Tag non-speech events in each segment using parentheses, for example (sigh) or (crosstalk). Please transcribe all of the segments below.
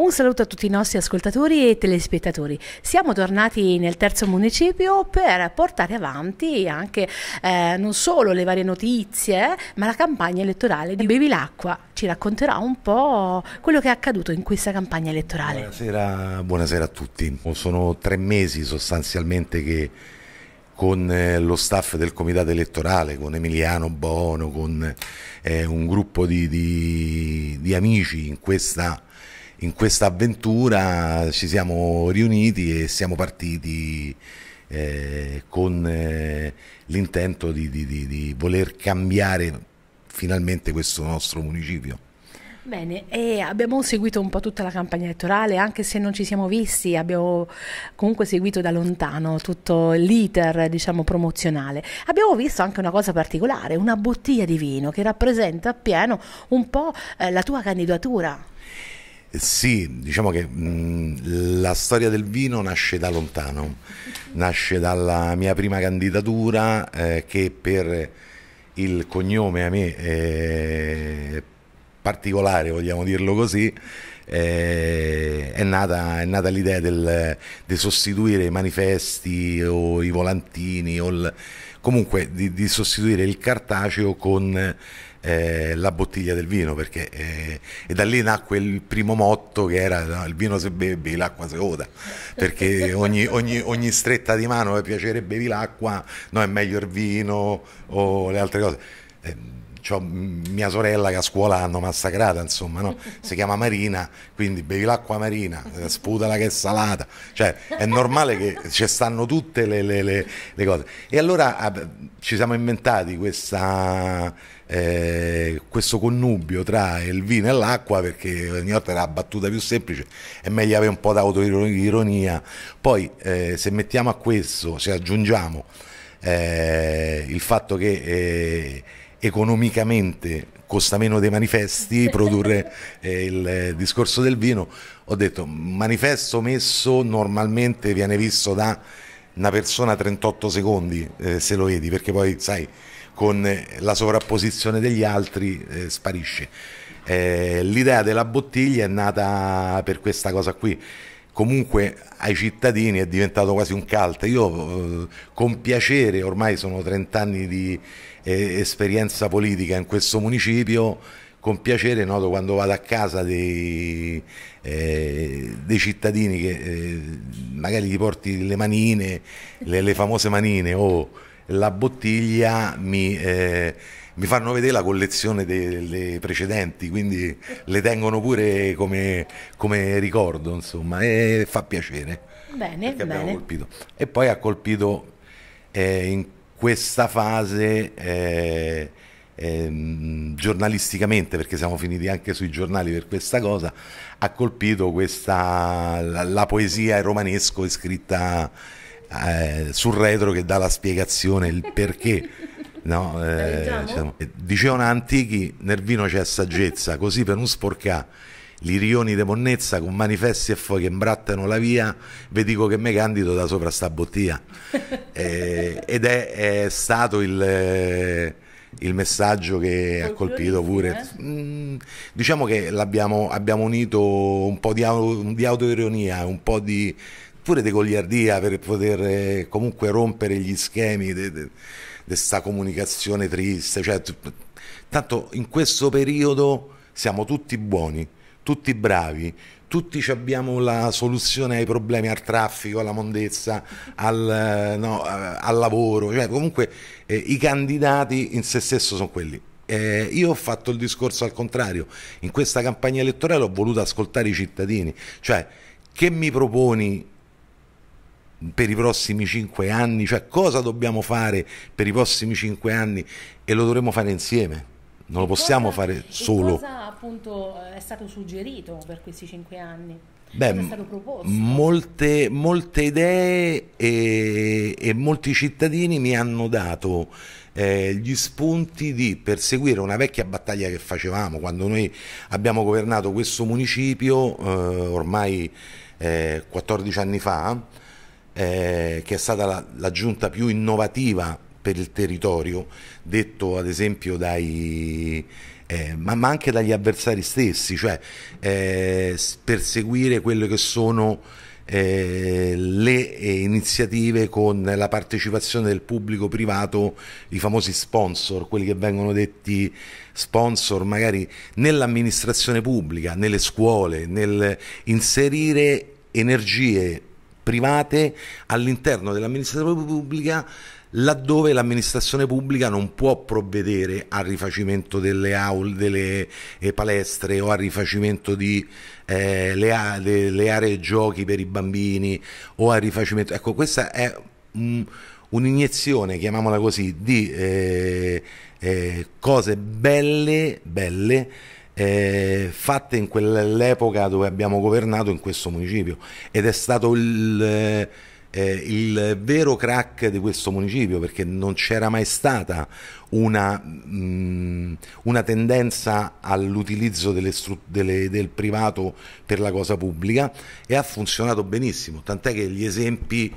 Un saluto a tutti i nostri ascoltatori e telespettatori. Siamo tornati nel terzo municipio per portare avanti anche eh, non solo le varie notizie, ma la campagna elettorale di Bevilacqua. Ci racconterà un po' quello che è accaduto in questa campagna elettorale. Buonasera, buonasera a tutti. Sono tre mesi sostanzialmente che con eh, lo staff del comitato elettorale, con Emiliano Bono, con eh, un gruppo di, di, di amici in questa in questa avventura ci siamo riuniti e siamo partiti eh, con eh, l'intento di, di, di, di, voler cambiare finalmente questo nostro municipio. Bene, e abbiamo seguito un po' tutta la campagna elettorale, anche se non ci siamo visti, abbiamo comunque seguito da lontano tutto l'iter diciamo, promozionale. Abbiamo visto anche una cosa particolare, una bottiglia di vino che rappresenta appieno un po' eh, la tua candidatura. Sì, diciamo che mh, mm, la storia del vino nasce da lontano, nasce dalla mia prima candidatura eh, che per il cognome a me eh, particolare, vogliamo dirlo così, eh, è nata, nata l'idea di sostituire i manifesti o i volantini o il comunque di, di sostituire il cartaceo con eh, la bottiglia del vino perché eh, e da lì nacque il primo motto che era no, il vino se bevi l'acqua se oda perché ogni, ogni, ogni stretta di mano per eh, piacere bevi l'acqua no è meglio il vino o le altre cose eh, ho mia sorella che a scuola hanno massacrata, insomma, no? (laughs) si chiama Marina, quindi bevi l'acqua marina, eh, sputala che è salata, cioè è normale che ci stanno tutte le, le, le, le cose. E allora ci siamo inventati questa, eh, questo connubio tra il vino e l'acqua perché ogni volta era la battuta più semplice è meglio avere un po' d'autoironia. Poi eh, se mettiamo a questo, se aggiungiamo eh, il fatto che eh, economicamente costa meno dei manifesti (laughs) produrre eh, il eh, discorso del vino, ho detto manifesto messo normalmente viene visto da una persona 38 secondi eh, se lo vedi perché poi sai con eh, la sovrapposizione degli altri eh, sparisce. Eh, l'idea della bottiglia è nata per questa cosa qui comunque ai cittadini è diventato quasi un cult. Io eh, con piacere, ormai sono 30 anni di eh, esperienza politica in questo municipio, con piacere noto quando vado a casa dei, eh, dei cittadini che eh, magari gli porti le manine, le, le famose manine o la bottiglia mi eh, mi fanno vedere la collezione delle precedenti, quindi le tengono pure come, come ricordo, insomma, e fa piacere. Bene, bene. E poi ha colpito eh, in questa fase eh, eh, giornalisticamente, perché siamo finiti anche sui giornali per questa cosa, ha colpito questa, la, la poesia romanesco scritta eh, sul retro che dà la spiegazione, il perché. (laughs) No, eh, diciamo, dicevano antichi, nel vino c'è saggezza, così per non sporcà l'irioni di monnezza con manifesti e fuochi che imbrattano la via, vi dico che me candido da sopra sta bottiglia. (laughs) eh, ed è, è stato il, eh, il, messaggio che ha colpito pure. Eh? Mm, diciamo che abbiamo unito un po' di, di autoironia, un po' di pure di gogliardia per poter comunque rompere gli schemi. De, de, di comunicazione triste, cioè, tanto in questo periodo siamo tutti buoni, tutti bravi, tutti abbiamo la soluzione ai problemi, al traffico, alla mondezza, al, eh, no, eh, al lavoro, cioè, comunque eh, i candidati in se stesso sono quelli. Eh, io ho fatto il discorso al contrario, in questa campagna elettorale ho voluto ascoltare i cittadini, cioè che mi proponi per i prossimi cinque anni, cioè cosa dobbiamo fare per i prossimi cinque anni e lo dovremo fare insieme. Non lo possiamo cosa, fare solo. Cosa appunto è stato suggerito per questi cinque anni? Beh, molte, molte, idee e, e, molti cittadini mi hanno dato eh, gli spunti di perseguire una vecchia battaglia che facevamo quando noi abbiamo governato questo municipio eh, ormai eh, 14 anni fa eh, che è stata la, giunta più innovativa per il territorio, detto ad esempio dai, eh, ma, ma, anche dagli avversari stessi, cioè eh, perseguire quelle che sono eh, le eh, iniziative con la partecipazione del pubblico privato, i famosi sponsor, quelli che vengono detti sponsor magari nell'amministrazione pubblica, nelle scuole, nel inserire energie private all'interno dell'amministrazione pubblica laddove l'amministrazione pubblica non può provvedere al rifacimento delle aule, delle eh, palestre o al rifacimento di, eh, le, delle aree giochi per i bambini o al rifacimento. Ecco, questa è mh, un'iniezione, chiamiamola così, di eh, eh cose belle, belle eh, fatte in quell'epoca dove abbiamo governato in questo municipio ed è stato il, eh, eh il vero crack di questo municipio perché non c'era mai stata una, mh, mm, una tendenza all'utilizzo del privato per la cosa pubblica e ha funzionato benissimo, tant'è che gli esempi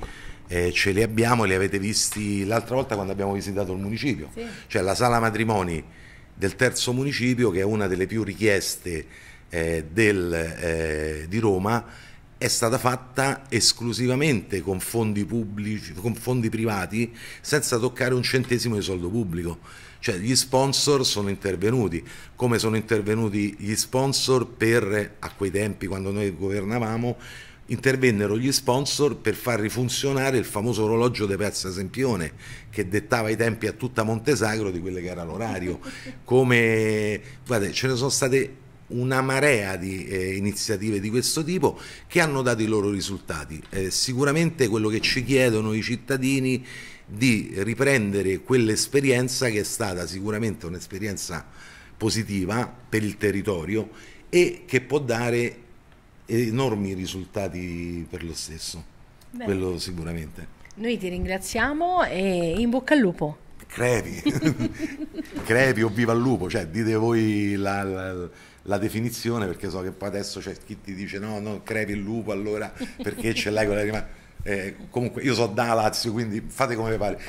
eh, ce li abbiamo, li avete visti l'altra volta quando abbiamo visitato il municipio, sì. cioè la sala matrimoni del terzo municipio che è una delle più richieste eh, del, eh, di Roma è stata fatta esclusivamente con fondi pubblici, con fondi privati, senza toccare un centesimo di soldo pubblico. Cioè gli sponsor sono intervenuti, come sono intervenuti gli sponsor per, a quei tempi quando noi governavamo, intervennero gli sponsor per far rifunzionare il famoso orologio di Piazza Sempione che dettava i tempi a tutta Montesagro di quello che era l'orario. (laughs) Come, guardate, ce ne sono state una marea di eh, iniziative di questo tipo che hanno dato i loro risultati. Eh, sicuramente quello che ci chiedono i cittadini di riprendere quell'esperienza che è stata sicuramente un'esperienza positiva per il territorio e che può dare enormi risultati per lo stesso, Beh. quello sicuramente. Noi ti ringraziamo e in bocca al lupo. Crepi, (laughs) crepi o viva il lupo, cioè dite voi la, la, la definizione perché so che poi adesso c'è chi ti dice no, no, crepi il lupo allora perché ce l'hai con la rimasta. Eh, comunque io so da Lazio, quindi fate come vi pare.